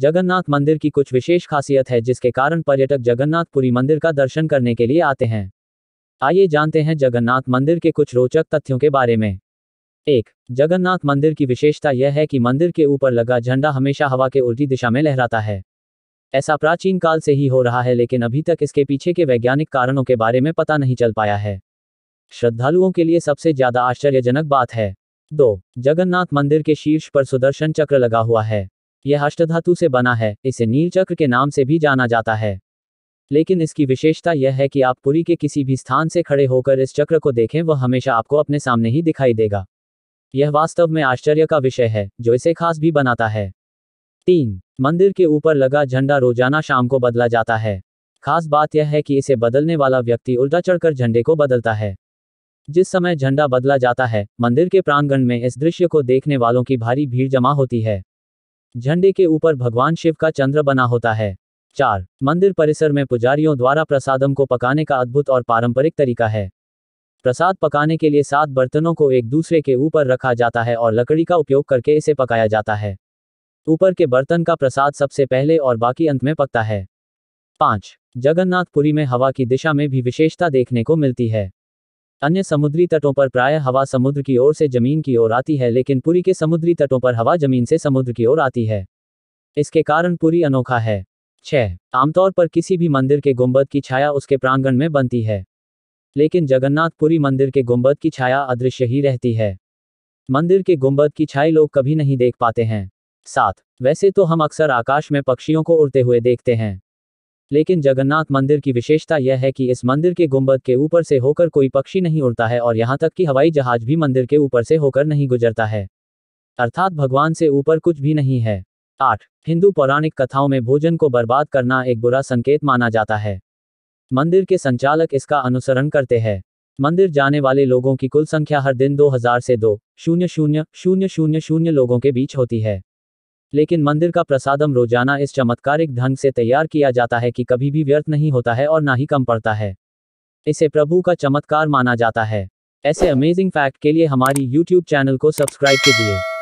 जगन्नाथ मंदिर की कुछ विशेष खासियत है जिसके कारण पर्यटक जगन्नाथपुरी मंदिर का दर्शन करने के लिए आते हैं आइए जानते हैं जगन्नाथ मंदिर के कुछ रोचक तथ्यों के बारे में एक जगन्नाथ मंदिर की विशेषता यह है कि मंदिर के ऊपर लगा झंडा हमेशा हवा के उल्टी दिशा में लहराता है ऐसा प्राचीन काल से ही हो रहा है लेकिन अभी तक इसके पीछे के वैज्ञानिक कारणों के बारे में पता नहीं चल पाया है श्रद्धालुओं के लिए सबसे ज्यादा आश्चर्यजनक बात है दो जगन्नाथ मंदिर के शीर्ष पर सुदर्शन चक्र लगा हुआ है यह अष्टधातु से बना है इसे नील चक्र के नाम से भी जाना जाता है लेकिन इसकी विशेषता यह है कि आप पुरी के किसी भी स्थान से खड़े होकर इस चक्र को देखें वह हमेशा आपको अपने सामने ही दिखाई देगा यह वास्तव में आश्चर्य का विषय है जो इसे खास भी बनाता है तीन मंदिर के ऊपर लगा झंडा रोजाना शाम को बदला जाता है खास बात यह है कि इसे बदलने वाला व्यक्ति उल्टा चढ़कर झंडे को बदलता है जिस समय झंडा बदला जाता है मंदिर के प्रांगण में इस दृश्य को देखने वालों की भारी भीड़ जमा होती है झंडे के ऊपर भगवान शिव का चंद्र बना होता है चार मंदिर परिसर में पुजारियों द्वारा प्रसादम को पकाने का अद्भुत और पारंपरिक तरीका है प्रसाद पकाने के लिए सात बर्तनों को एक दूसरे के ऊपर रखा जाता है और लकड़ी का उपयोग करके इसे पकाया जाता है ऊपर के बर्तन का प्रसाद सबसे पहले और बाकी अंत में पकता है पाँच जगन्नाथपुरी में हवा की दिशा में भी विशेषता देखने को मिलती है अन्य समुद्री तटों पर प्राय हवा समुद्र की ओर से जमीन की ओर आती है लेकिन पुरी के समुद्री तटों पर हवा जमीन से समुद्र की ओर आती है इसके कारण पुरी अनोखा है छह आमतौर पर किसी भी मंदिर के गुंबद की छाया उसके प्रांगण में बनती है लेकिन जगन्नाथपुरी मंदिर के गुंबद की छाया अदृश्य ही रहती है मंदिर के गुंबद की छाई लोग कभी नहीं देख पाते हैं साथ वैसे तो हम अक्सर आकाश में पक्षियों को उड़ते हुए देखते हैं लेकिन जगन्नाथ मंदिर की विशेषता यह है कि इस मंदिर के गुंबद के ऊपर से होकर कोई पक्षी नहीं उड़ता है और यहाँ तक कि हवाई जहाज भी मंदिर के ऊपर से होकर नहीं गुजरता है अर्थात भगवान से ऊपर कुछ भी नहीं है आठ हिंदू पौराणिक कथाओं में भोजन को बर्बाद करना एक बुरा संकेत माना जाता है मंदिर के संचालक इसका अनुसरण करते हैं मंदिर जाने वाले लोगों की कुल संख्या हर दिन 2000 से दो शून्य शून्य शून्य शून्य शून्य लोगों के बीच होती है लेकिन मंदिर का प्रसादम रोजाना इस चमत्कारिक ढंग से तैयार किया जाता है कि कभी भी व्यर्थ नहीं होता है और ना ही कम पड़ता है इसे प्रभु का चमत्कार माना जाता है ऐसे अमेजिंग फैक्ट के लिए हमारी यूट्यूब चैनल को सब्सक्राइब कीजिए